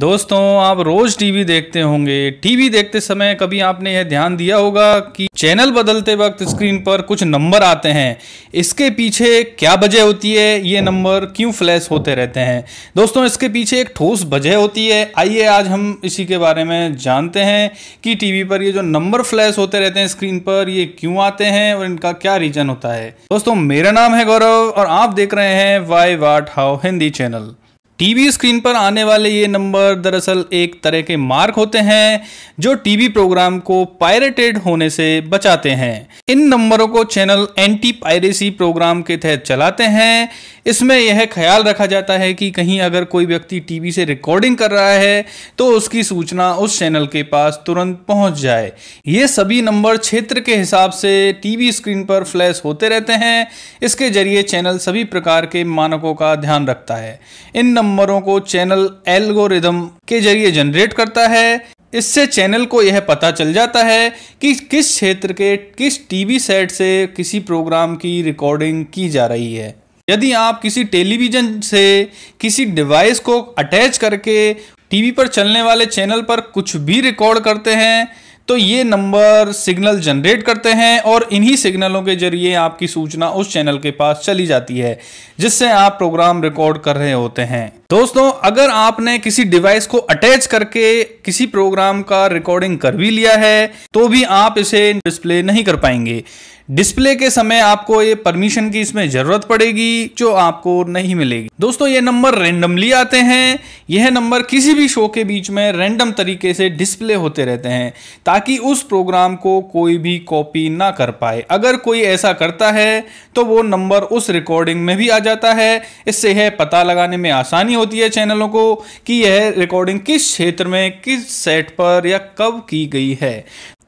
दोस्तों आप रोज टीवी देखते होंगे टीवी देखते समय कभी आपने यह ध्यान दिया होगा कि चैनल बदलते वक्त स्क्रीन पर कुछ नंबर आते हैं इसके पीछे क्या वजह होती है ये नंबर क्यों फ्लैश होते रहते हैं दोस्तों इसके पीछे एक ठोस वजह होती है आइए आज हम इसी के बारे में जानते हैं कि टीवी पर ये जो नंबर फ्लैश होते रहते हैं स्क्रीन पर ये क्यों आते हैं और इनका क्या रीजन होता है दोस्तों मेरा नाम है गौरव और आप देख रहे हैं why what how Hindi channel TV screen पर आने वाले ये नंबर दरअसल एक तरह के मार्क होते हैं जो टीवी प्रोग्राम को पायरेटेड होने से बचाते हैं इन नंबरों को चैनल एंटी पायरेसी प्रोग्राम के तहत चलाते हैं इसमें यह ख्याल रखा जाता है कि कहीं अगर कोई व्यक्ति टीवी से रिकॉर्डिंग कर रहा है तो उसकी सूचना उस चैनल के पास तुरंत पहुंच जाए ये सभी नंबर क्षेत्र के हिसाब से टीवी स्क्रीन पर फ्लैश होते रहते हैं इसके जरिए चैनल सभी प्रकार के मानकों का ध्यान रखता है इन नंबरों को चैनल एल्गोरिदम के जरिए जनरेट करता है इससे चैनल को यह पता चल जाता है कि किस क्षेत्र के किस टीवी सेट से किसी प्रोग्राम की रिकॉर्डिंग की जा रही है यदि आप किसी टेलीविजन से किसी डिवाइस को अटैच करके टीवी पर चलने वाले चैनल पर कुछ भी रिकॉर्ड करते हैं तो ये नंबर सिग्नल जनरेट करते हैं और इन्हीं सिग्नलों के जरिए आपकी सूचना उस चैनल के पास चली जाती है जिससे आप प्रोग्राम रिकॉर्ड कर रहे होते हैं दोस्तों अगर आपने किसी डिवाइस को अटैच करके किसी प्रोग्राम का रिकॉर्डिंग कर भी लिया है तो भी आप इसे डिस्प्ले नहीं कर पाएंगे डिस्प्ले के समय आपको ये परमिशन की इसमें जरूरत पड़ेगी जो आपको नहीं मिलेगी दोस्तों ये नंबर रेंडमली आते हैं यह नंबर किसी भी शो के बीच में रेंडम तरीके से डिस्प्ले होते रहते हैं ताकि उस प्रोग्राम को कोई भी कॉपी ना कर पाए अगर कोई ऐसा करता है तो वो नंबर उस रिकॉर्डिंग में भी आ जाता है इससे यह पता लगाने में आसानी होती है चैनलों को कि यह रिकॉर्डिंग किस क्षेत्र में किस सेट पर या कब की गई है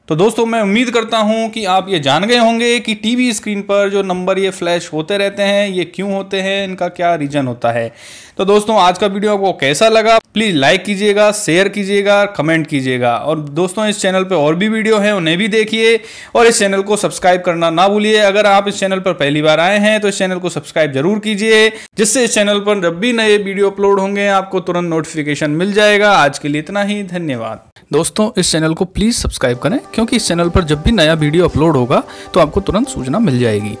तो दोस्तों मैं उम्मीद करता हूं कि आप ये जान गए होंगे कि टीवी स्क्रीन पर जो नंबर ये फ्लैश होते रहते हैं ये क्यों होते हैं इनका क्या रीजन होता है तो दोस्तों आज का वीडियो आपको कैसा लगा प्लीज़ लाइक कीजिएगा शेयर कीजिएगा कमेंट कीजिएगा और दोस्तों इस चैनल पर और भी वीडियो हैं उन्हें भी देखिए और इस चैनल को सब्सक्राइब करना ना भूलिए अगर आप इस चैनल पर पहली बार आए हैं तो इस चैनल को सब्सक्राइब जरूर कीजिए जिससे इस चैनल पर जब भी नए वीडियो अपलोड होंगे आपको तुरंत नोटिफिकेशन मिल जाएगा आज के लिए इतना ही धन्यवाद दोस्तों इस चैनल को प्लीज़ सब्सक्राइब करें क्योंकि इस चैनल पर जब भी नया वीडियो अपलोड होगा तो आपको तुरंत सूचना मिल जाएगी